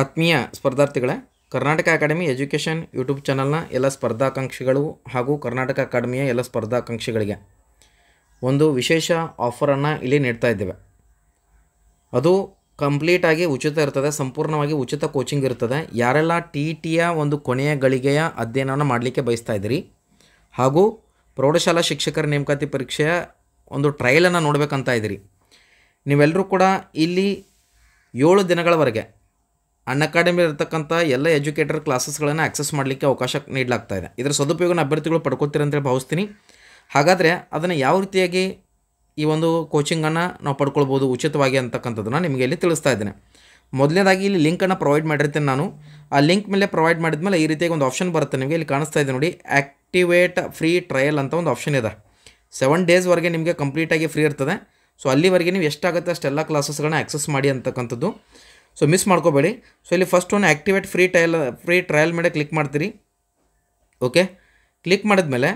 ಆತ್ಮೀಯ ಸ್ಪರ್ಧಾರ್ಥಿಗಳೇ Karnataka Academy Education YouTube ಚಾನಲ್ನ ಎಲ್ಲ ಸ್ಪರ್ಧಾಕಾಂಕ್ಷಿಗಳು ಹಾಗೂ ಕರ್ನಾಟಕ ಅಕಾಡೆಮಿಯ ಎಲ್ಲ ಸ್ಪರ್ಧಾಕಾಂಕ್ಷಿಗಳಿಗೆ ಒಂದು ವಿಶೇಷ ಆಫರನ್ನು ಇಲ್ಲಿ ನೀಡ್ತಾ ಇದ್ದೇವೆ ಅದು ಕಂಪ್ಲೀಟಾಗಿ ಉಚಿತ ಇರ್ತದೆ ಸಂಪೂರ್ಣವಾಗಿ ಉಚಿತ ಕೋಚಿಂಗ್ ಇರ್ತದೆ ಯಾರೆಲ್ಲ ಟಿ ಟಿಯ ಒಂದು ಕೊನೆಯ ಗಳಿಗೆಯ ಅಧ್ಯಯನವನ್ನು ಮಾಡಲಿಕ್ಕೆ ಬಯಸ್ತಾ ಇದ್ದೀರಿ ಹಾಗೂ ಪ್ರೌಢಶಾಲಾ ಶಿಕ್ಷಕರ ನೇಮಕಾತಿ ಪರೀಕ್ಷೆಯ ಒಂದು ಟ್ರಯಲನ್ನು ನೋಡಬೇಕಂತ ಇದ್ದೀರಿ ನೀವೆಲ್ಲರೂ ಕೂಡ ಇಲ್ಲಿ ಏಳು ದಿನಗಳವರೆಗೆ ಅನ್ಅಕಾಡೆಮಿ ಇರತಕ್ಕಂಥ ಎಲ್ಲ ಎಜುಕೇಟರ್ ಕ್ಲಾಸಸ್ಗಳನ್ನು ಆಕ್ಸೆಸ್ ಮಾಡಲಿಕ್ಕೆ ಅವಕಾಶ ನೀಡಲಾಗ್ತಾ ಇದೆ ಇದರ ಸದುಪಯೋಗನ ಅಭ್ಯರ್ಥಿಗಳು ಪಡ್ಕೋತೀರ ಅಂತೇಳಿ ಭಾವಿಸ್ತೀನಿ ಹಾಗಾದರೆ ಅದನ್ನು ಯಾವ ರೀತಿಯಾಗಿ ಈ ಒಂದು ಕೋಚಿಂಗನ್ನು ನಾವು ಪಡ್ಕೊಳ್ಬೋದು ಉಚಿತವಾಗಿ ಅಂತಕ್ಕಂಥದ್ದನ್ನು ನಿಮಗೆ ಇಲ್ಲಿ ತಿಳಿಸ್ತಾ ಇದ್ದೇನೆ ಮೊದಲನೇದಾಗಿ ಇಲ್ಲಿ ಲಿಂಕನ್ನು ಪ್ರೊವೈಡ್ ಮಾಡಿರ್ತೀನಿ ನಾನು ಆ ಲಿಂಕ್ ಮೇಲೆ ಪ್ರೊವೈಡ್ ಮಾಡಿದ ಮೇಲೆ ಈ ರೀತಿಯಾಗಿ ಒಂದು ಆಪ್ಷನ್ ಬರುತ್ತೆ ನಿಮಗೆ ಇಲ್ಲಿ ಕಾಣಿಸ್ತಾ ಇದೆ ನೋಡಿ ಆ್ಯಕ್ಟಿವೇಟ್ ಫ್ರೀ ಟ್ರಯಲ್ ಅಂತ ಒಂದು ಆಪ್ಷನ್ ಇದೆ ಸೆವೆನ್ ಡೇಸ್ವರೆಗೆ ನಿಮಗೆ ಕಂಪ್ಲೀಟಾಗಿ ಫ್ರೀ ಇರ್ತದೆ ಸೊ ಅಲ್ಲಿವರೆಗೆ ನೀವು ಎಷ್ಟಾಗುತ್ತೆ ಅಷ್ಟೆಲ್ಲ ಕ್ಲಾಸಸ್ಗಳನ್ನ ಆ್ಯಕ್ಸಸ್ ಮಾಡಿ ಅಂತಕ್ಕಂಥದ್ದು ಸೊ ಮಿಸ್ ಮಾಡ್ಕೋಬೇಡಿ ಸೊ ಇಲ್ಲಿ first one activate free trial free trial ಮೇಲೆ ಕ್ಲಿಕ್ ಮಾಡ್ತೀರಿ ಓಕೆ ಕ್ಲಿಕ್ ಮಾಡಿದ್ಮೇಲೆ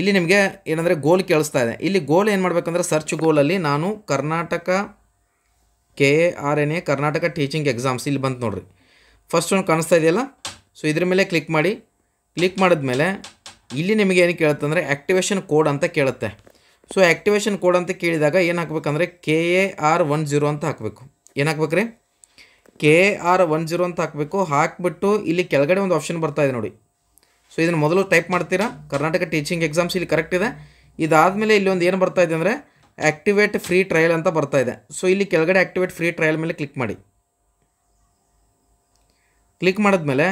ಇಲ್ಲಿ ನಿಮಗೆ ಏನಂದರೆ ಗೋಲ್ ಕೇಳಿಸ್ತಾ ಇದೆ ಇಲ್ಲಿ ಗೋಲ್ ಏನು ಮಾಡಬೇಕಂದ್ರೆ ಸರ್ಚ್ ಗೋಲಲ್ಲಿ ನಾನು Karnataka K A R N A Karnataka teaching exams ಇಲ್ಲಿ ಬಂತು ನೋಡಿರಿ ಫಸ್ಟ್ ಒಂದು ಕಾಣಿಸ್ತಾ ಇದೆಯಲ್ಲ ಸೊ ಇದ್ರ ಮೇಲೆ ಕ್ಲಿಕ್ ಮಾಡಿ ಕ್ಲಿಕ್ ಮಾಡಿದ್ಮೇಲೆ ಇಲ್ಲಿ ನಿಮಗೆ ಏನು ಕೇಳುತ್ತಂದರೆ ಆ್ಯಕ್ಟಿವೇಶನ್ ಕೋಡ್ ಅಂತ ಕೇಳುತ್ತೆ ಸೊ ಆ್ಯಕ್ಟಿವೇಶನ್ ಕೋಡ್ ಅಂತ ಕೇಳಿದಾಗ ಏನು ಹಾಕ್ಬೇಕಂದ್ರೆ K A R one zero ಅಂತ ಹಾಕಬೇಕು ಏನು ಹಾಕ್ಬೇಕು ರೀ ಕೆ ಆರ್ ಒನ್ ಜೀರೋ ಅಂತ ಹಾಕಬೇಕು ಹಾಕ್ಬಿಟ್ಟು ಇಲ್ಲಿ ಕೆಳಗಡೆ ಒಂದು ಆಪ್ಷನ್ ಬರ್ತಾ ಇದೆ ನೋಡಿ ಸೊ ಇದನ್ನು ಮೊದಲು ಟೈಪ್ ಮಾಡ್ತೀರಾ ಕರ್ನಾಟಕ ಟೀಚಿಂಗ್ ಎಕ್ಸಾಮ್ಸ್ ಇಲ್ಲಿ ಕರೆಕ್ಟ್ ಇದೆ ಇದಾದಮೇಲೆ ಇಲ್ಲಿ ಒಂದು ಏನು ಬರ್ತಾ ಇದೆ ಅಂದರೆ ಆ್ಯಕ್ಟಿವೇಟ್ ಫ್ರೀ ಟ್ರಯಲ್ ಅಂತ ಬರ್ತಾ ಇದೆ ಸೊ ಇಲ್ಲಿ ಕೆಳಗಡೆ ಆ್ಯಕ್ಟಿವೇಟ್ ಫ್ರೀ ಟ್ರಯಲ್ ಮೇಲೆ ಕ್ಲಿಕ್ ಮಾಡಿ ಕ್ಲಿಕ್ ಮಾಡಿದ್ಮೇಲೆ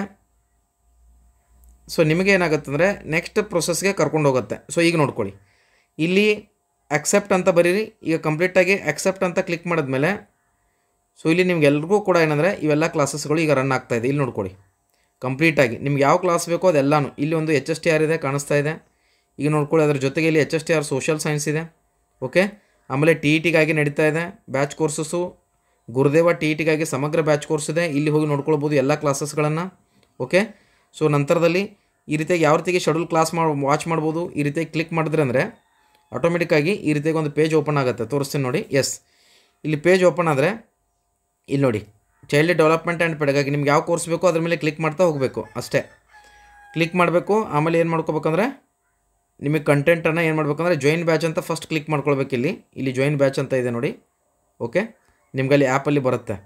ಸೊ ನಿಮಗೆ ಅಂದರೆ ನೆಕ್ಸ್ಟ್ ಪ್ರೊಸೆಸ್ಗೆ ಕರ್ಕೊಂಡು ಹೋಗುತ್ತೆ ಸೊ ಈಗ ನೋಡ್ಕೊಳ್ಳಿ ಇಲ್ಲಿ ಅಕ್ಸೆಪ್ಟ್ ಅಂತ ಬರೀರಿ ಈಗ ಕಂಪ್ಲೀಟಾಗಿ ಅಕ್ಸೆಪ್ಟ್ ಅಂತ ಕ್ಲಿಕ್ ಮಾಡಿದ್ಮೇಲೆ ಸೊ ಇಲ್ಲಿ ನಿಮ್ಗೆಲ್ರಿಗೂ ಕೂಡ ಏನಂದರೆ ಇವೆಲ್ಲ ಕ್ಲಾಸಸ್ಗಳು ಈಗ ರನ್ ಆಗ್ತಾ ಇದೆ ಇಲ್ಲಿ ನೋಡ್ಕೊಳ್ಳಿ ಕಂಪ್ಲೀಟಾಗಿ ನಿಮ್ಗೆ ಯಾವ ಕ್ಲಾಸ್ ಬೇಕೋ ಅದೆಲ್ಲಾನು ಇಲ್ಲಿ ಒಂದು ಎಚ್ ಎಸ್ ಟಿ ಆರ್ ಇದೆ ಕಾಣಿಸ್ತಾ ಇದೆ ಈಗ ನೋಡ್ಕೊಳ್ಳಿ ಅದ್ರ ಜೊತೆಗೆ ಇಲ್ಲಿ H S T R social science ಇದೆ ಓಕೆ ಆಮೇಲೆ ಟಿ ಇ e ಟಿಗಾಗಿ ನಡೀತಾ ಇದೆ batch courses Gurudeva T E e ಟಿಗಾಗಿ ಸಮಗ್ರ ಬ್ಯಾಚ್ ಕೋರ್ಸ್ ಇದೆ ಇಲ್ಲಿ ಹೋಗಿ ನೋಡ್ಕೊಳ್ಬೋದು ಎಲ್ಲ ಕ್ಲಾಸಸ್ಗಳನ್ನು ಓಕೆ ಸೊ ನಂತರದಲ್ಲಿ ಈ ರೀತಿಯಾಗಿ ಯಾವ ರೀತಿಗೆ ಶೆಡ್ಯೂಲ್ ಕ್ಲಾಸ್ ಮಾಡಿ ವಾಚ್ ಮಾಡ್ಬೋದು ಈ ರೀತಿಯಾಗಿ ಕ್ಲಿಕ್ ಮಾಡಿದ್ರೆ ಅಂದರೆ ಆಟೋಮೆಟಿಕ್ಕಾಗಿ ಈ ರೀತಿಯಾಗಿ ಒಂದು ಪೇಜ್ ಓಪನ್ ಆಗುತ್ತೆ ತೋರಿಸ್ತೀನಿ ನೋಡಿ ಎಸ್ ಇಲ್ಲಿ ಪೇಜ್ ಓಪನ್ ಆದರೆ ಇಲ್ಲಿ ನೋಡಿ ಚೈಲ್ಡ್ ಡೆವಲಪ್ಮೆಂಟ್ ಆ್ಯಂಡ್ ಪೆಡಗಾಗಿ ನಿಮ್ಗೆ ಯಾವ ಕೋರ್ಸ್ ಬೇಕೋ ಅದ್ರ ಮೇಲೆ ಕ್ಲಿಕ್ ಮಾಡ್ತಾ ಹೋಗಬೇಕು ಅಷ್ಟೇ ಕ್ಲಿಕ್ ಮಾಡಬೇಕು ಆಮೇಲೆ ಏನು ಮಾಡ್ಕೋಬೇಕಂದ್ರೆ ನಿಮಗೆ ಕಂಟೆಂಟನ್ನು ಏನು ಮಾಡ್ಬೇಕಂದ್ರೆ ಜಾಯಿನ್ ಬ್ಯಾಚ್ ಅಂತ ಫಸ್ಟ್ ಕ್ಲಿಕ್ ಮಾಡ್ಕೊಳ್ಬೇಕು ಇಲ್ಲಿ ಇಲ್ಲಿ ಜಾಯಿನ್ ಬ್ಯಾಚ್ ಅಂತ ಇದೆ ನೋಡಿ ಓಕೆ ಅಲ್ಲಿ ಆ್ಯಪಲ್ಲಿ ಬರುತ್ತೆ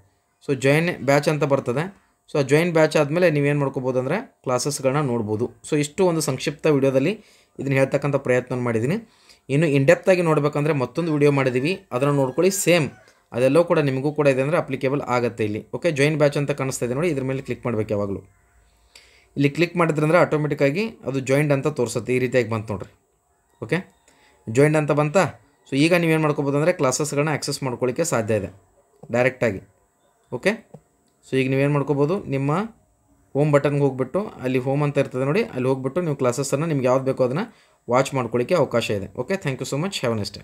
ಸೊ ಜಾಯಿನ್ ಬ್ಯಾಚ್ ಅಂತ ಬರ್ತದೆ ಸೊ ಜಾಯಿನ್ ಬ್ಯಾಚ್ ಆದಮೇಲೆ ನೀವೇನು ಮಾಡ್ಕೋಬೋದು ಅಂದರೆ ಕ್ಲಾಸಸ್ಗಳನ್ನ ನೋಡ್ಬೋದು ಸೊ ಇಷ್ಟು ಒಂದು ಸಂಕ್ಷಿಪ್ತ ವಿಡಿಯೋದಲ್ಲಿ ಇದನ್ನು ಹೇಳ್ತಕ್ಕಂಥ ಪ್ರಯತ್ನ ಮಾಡಿದ್ದೀನಿ ಇನ್ನು ಇನ್ ಡೆಪ್ತಾಗಿ ನೋಡಬೇಕಂದ್ರೆ ಮತ್ತೊಂದು ವಿಡಿಯೋ ಮಾಡಿದ್ದೀವಿ ಅದನ್ನು ನೋಡ್ಕೊಳ್ಳಿ ಸೇಮ್ ಅದೆಲ್ಲೋ ಕೂಡ ನಿಮಗೂ ಕೂಡ ಇದೆ ಅಂದರೆ ಅಪ್ಲಿಕೇಬಲ್ ಆಗುತ್ತೆ ಇಲ್ಲಿ ಓಕೆ ಜಾಯಿನ್ ಬ್ಯಾಚ್ ಅಂತ ಕಾಣಿಸ್ತಾ ಇದೆ ನೋಡಿ ಇದ್ರ ಮೇಲೆ ಕ್ಲಿಕ್ ಮಾಡಬೇಕು ಯಾವಾಗಲೂ ಇಲ್ಲಿ ಕ್ಲಿಕ್ ಮಾಡಿದ್ರಂದ್ರೆ ಆಟೋಮೆಟಿಕ್ಕಾಗಿ ಅದು ಜಾಯಿಂಡ್ ಅಂತ ತೋರಿಸುತ್ತೆ ಈ ರೀತಿಯಾಗಿ ಬಂತು ನೋಡ್ರಿ ಓಕೆ ಜಾಯಿಂಡ್ ಅಂತ ಬಂತಾ ಸೊ ಈಗ ನೀವೇನು ಮಾಡ್ಕೋಬೋದು ಅಂದರೆ ಕ್ಲಾಸಸ್ಗಳನ್ನ ಆ್ಯಕ್ಸೆಸ್ ಮಾಡ್ಕೊಳ್ಳಿಕ್ಕೆ ಸಾಧ್ಯ ಇದೆ ಡೈರೆಕ್ಟಾಗಿ ಓಕೆ ಸೊ ಈಗ ನೀವೇನು ಮಾಡ್ಕೋಬೋದು ನಿಮ್ಮ ಹೋಮ್ ಬಟನ್ಗೆ ಹೋಗ್ಬಿಟ್ಟು ಅಲ್ಲಿ ಹೋಮ್ ಅಂತ ಇರ್ತದೆ ನೋಡಿ ಅಲ್ಲಿ ಹೋಗ್ಬಿಟ್ಟು ನೀವು ಕ್ಲಾಸಸ್ಸನ್ನು ನಿಮ್ಗೆ ಯಾವ್ದು ಬೇಕೋ ಅದನ್ನು ವಾಚ್ ಮಾಡ್ಕೊಳ್ಳಿಕ್ಕೆ ಅವಕಾಶ ಇದೆ okay thank you so much have next